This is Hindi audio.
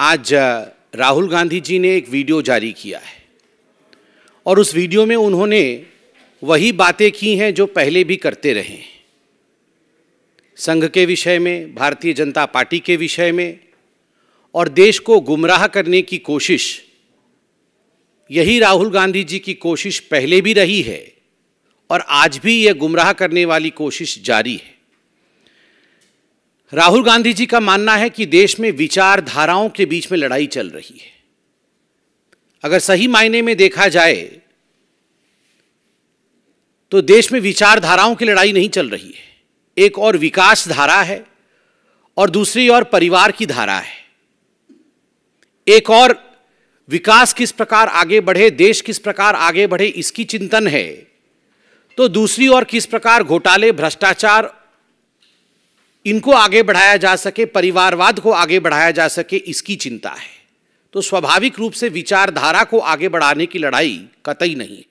आज राहुल गांधी जी ने एक वीडियो जारी किया है और उस वीडियो में उन्होंने वही बातें की हैं जो पहले भी करते रहे हैं संघ के विषय में भारतीय जनता पार्टी के विषय में और देश को गुमराह करने की कोशिश यही राहुल गांधी जी की कोशिश पहले भी रही है और आज भी यह गुमराह करने वाली कोशिश जारी है राहुल गांधी जी का मानना है कि देश में विचारधाराओं के बीच में लड़ाई चल रही है अगर सही मायने में देखा जाए तो देश में विचारधाराओं की लड़ाई नहीं चल रही है एक और विकास धारा है और दूसरी और परिवार की धारा है एक और विकास किस प्रकार आगे बढ़े देश किस प्रकार आगे बढ़े इसकी चिंतन है तो दूसरी और किस प्रकार घोटाले भ्रष्टाचार इनको आगे बढ़ाया जा सके परिवारवाद को आगे बढ़ाया जा सके इसकी चिंता है तो स्वाभाविक रूप से विचारधारा को आगे बढ़ाने की लड़ाई कतई नहीं है